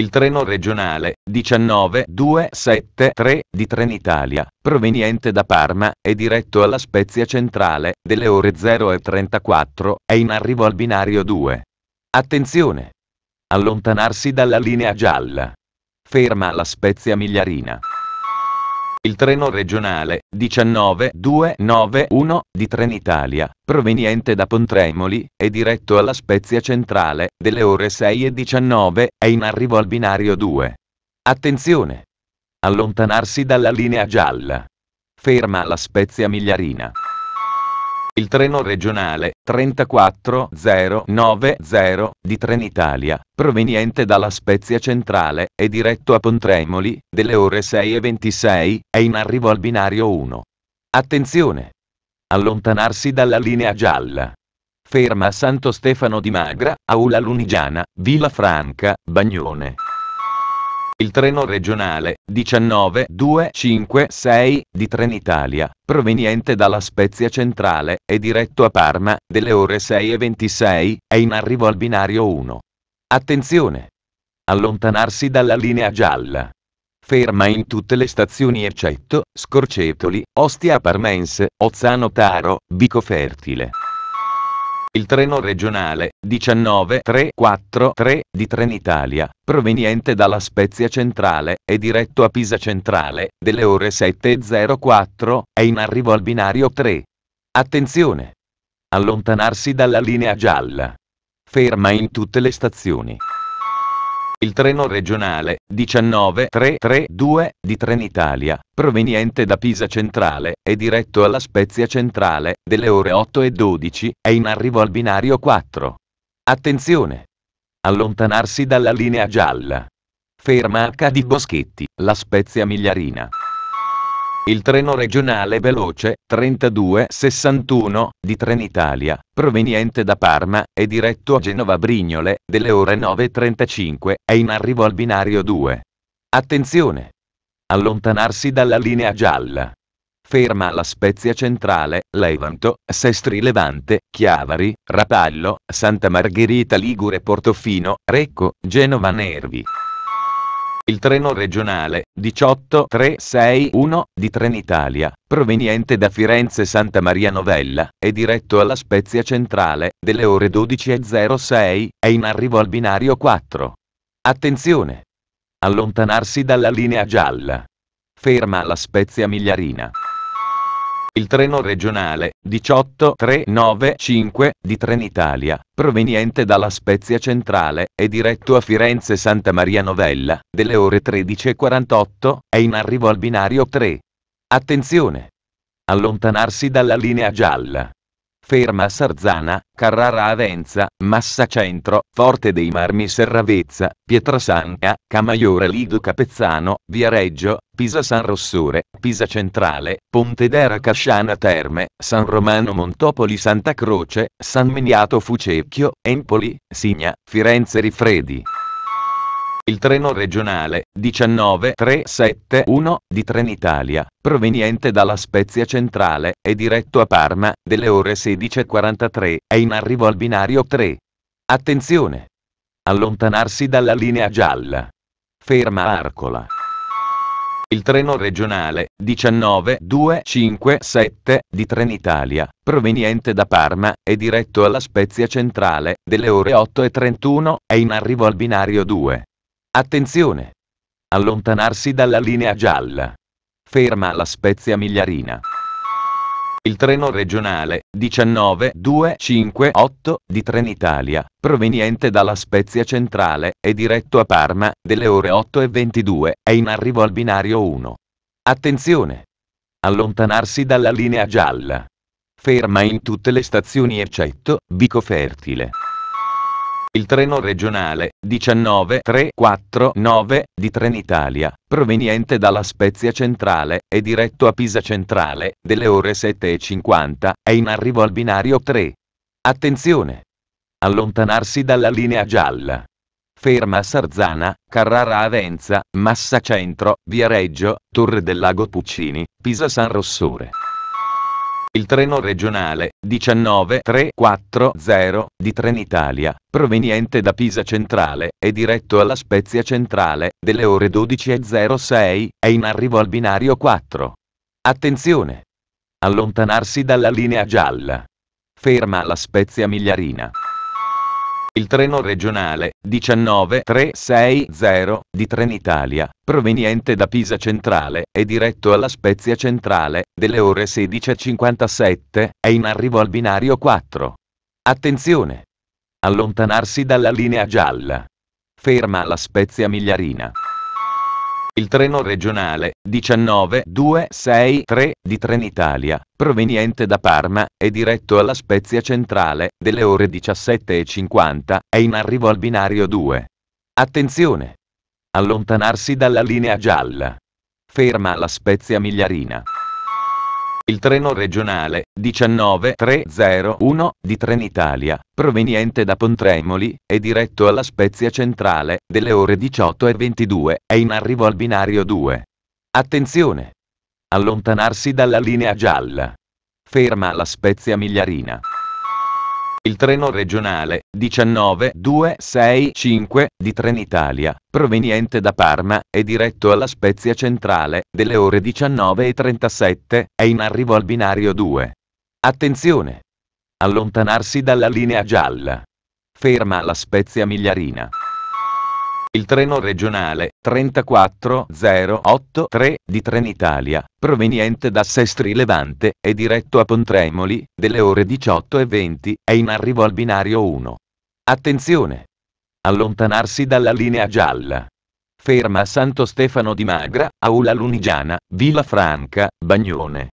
Il treno regionale 19273 di Trenitalia, proveniente da Parma, è diretto alla Spezia Centrale, delle ore 0.34, è in arrivo al binario 2. Attenzione! Allontanarsi dalla linea gialla. Ferma la Spezia Migliarina. Il treno regionale 19291 di Trenitalia, proveniente da Pontremoli, è diretto alla Spezia Centrale, delle ore 6 e 19, è in arrivo al binario 2. Attenzione! Allontanarsi dalla linea gialla. Ferma alla Spezia Migliarina il treno regionale 34090 di Trenitalia, proveniente dalla Spezia Centrale, è diretto a Pontremoli, delle ore 6.26, è in arrivo al binario 1. Attenzione! Allontanarsi dalla linea gialla. Ferma a Santo Stefano di Magra, Aula Lunigiana, Villa Franca, Bagnone il treno regionale 19256 di Trenitalia, proveniente dalla Spezia Centrale, è diretto a Parma, delle ore 6.26, è in arrivo al binario 1. Attenzione! Allontanarsi dalla linea gialla. Ferma in tutte le stazioni eccetto Scorcetoli, Ostia Parmense, Ozzano Taro, Bico Fertile. Il treno regionale 19343 di Trenitalia, proveniente dalla Spezia Centrale, e diretto a Pisa Centrale, delle ore 7.04, è in arrivo al binario 3. Attenzione! Allontanarsi dalla linea gialla. Ferma in tutte le stazioni il treno regionale 19332 di Trenitalia, proveniente da Pisa Centrale è diretto alla Spezia Centrale, delle ore 8 e 12, è in arrivo al binario 4. Attenzione! Allontanarsi dalla linea gialla. Ferma H di Boschetti, La Spezia Migliarina. Il treno regionale veloce 3261 di Trenitalia, proveniente da Parma e diretto a Genova Brignole, delle ore 9.35, è in arrivo al binario 2. Attenzione! Allontanarsi dalla linea gialla. Ferma la Spezia Centrale, Levanto, Sestri Levante, Chiavari, Rapallo, Santa Margherita Ligure Portofino, Recco, Genova Nervi il treno regionale 18361 di Trenitalia, proveniente da Firenze Santa Maria Novella, è diretto alla Spezia Centrale, delle ore 12.06, è in arrivo al binario 4. Attenzione! Allontanarsi dalla linea gialla. Ferma alla Spezia Migliarina. Il treno regionale 18395 di Trenitalia, proveniente dalla Spezia Centrale, è diretto a Firenze Santa Maria Novella, delle ore 13.48, è in arrivo al binario 3. Attenzione! Allontanarsi dalla linea gialla. Ferma Sarzana, Carrara Avenza, Massa Centro, Forte dei Marmi Serravezza, Pietrasanga, Camaiore Lido Capezzano, Viareggio, Pisa San Rossore, Pisa Centrale, Pontedera Casciana Terme, San Romano Montopoli Santa Croce, San Miniato Fucecchio, Empoli, Signa, Firenze Rifredi. Il treno regionale 19371 di Trenitalia, proveniente dalla Spezia Centrale, è diretto a Parma, delle ore 16.43, è in arrivo al binario 3. Attenzione! Allontanarsi dalla linea gialla. Ferma Arcola. Il treno regionale 19257 di Trenitalia, proveniente da Parma, è diretto alla Spezia Centrale, delle ore 8.31, è in arrivo al binario 2. Attenzione! Allontanarsi dalla linea gialla. Ferma la Spezia Migliarina. Il treno regionale 19258 di Trenitalia, proveniente dalla Spezia Centrale è diretto a Parma, delle ore 8 e 22, è in arrivo al binario 1. Attenzione! Allontanarsi dalla linea gialla. Ferma in tutte le stazioni eccetto Fertile. Il treno regionale 19349 di Trenitalia, proveniente dalla Spezia Centrale e diretto a Pisa Centrale, delle ore 7.50, è in arrivo al binario 3. Attenzione! Allontanarsi dalla linea gialla. Ferma a Sarzana, Carrara Avenza, Massa Centro, Viareggio, Torre del Lago Puccini, Pisa San Rossore. Il treno regionale 19340 di Trenitalia, proveniente da Pisa Centrale, è diretto alla Spezia Centrale, delle ore 12.06, è in arrivo al binario 4. Attenzione! Allontanarsi dalla linea gialla. Ferma la Spezia Migliarina. Il treno regionale 19360 di Trenitalia, proveniente da Pisa Centrale è diretto alla Spezia Centrale, delle ore 16.57, è in arrivo al binario 4. Attenzione! Allontanarsi dalla linea gialla. Ferma la Spezia Migliarina il treno regionale 19263 di Trenitalia, proveniente da Parma, è diretto alla Spezia Centrale, delle ore 17.50, è in arrivo al binario 2. Attenzione! Allontanarsi dalla linea gialla. Ferma la Spezia Migliarina il treno regionale 19301 di Trenitalia, proveniente da Pontremoli, è diretto alla Spezia Centrale, delle ore 18 e 22, è in arrivo al binario 2. Attenzione! Allontanarsi dalla linea gialla. Ferma la Spezia Migliarina. Il treno regionale 19265 di Trenitalia, proveniente da Parma è diretto alla Spezia Centrale, delle ore 19.37, è in arrivo al binario 2. Attenzione! Allontanarsi dalla linea gialla. Ferma la Spezia Migliarina. Il treno regionale 34083 di Trenitalia, proveniente da Sestri Levante, è diretto a Pontremoli, delle ore 18.20, è in arrivo al binario 1. Attenzione! Allontanarsi dalla linea gialla. Ferma a Santo Stefano di Magra, Aula Lunigiana, Villa Franca, Bagnone.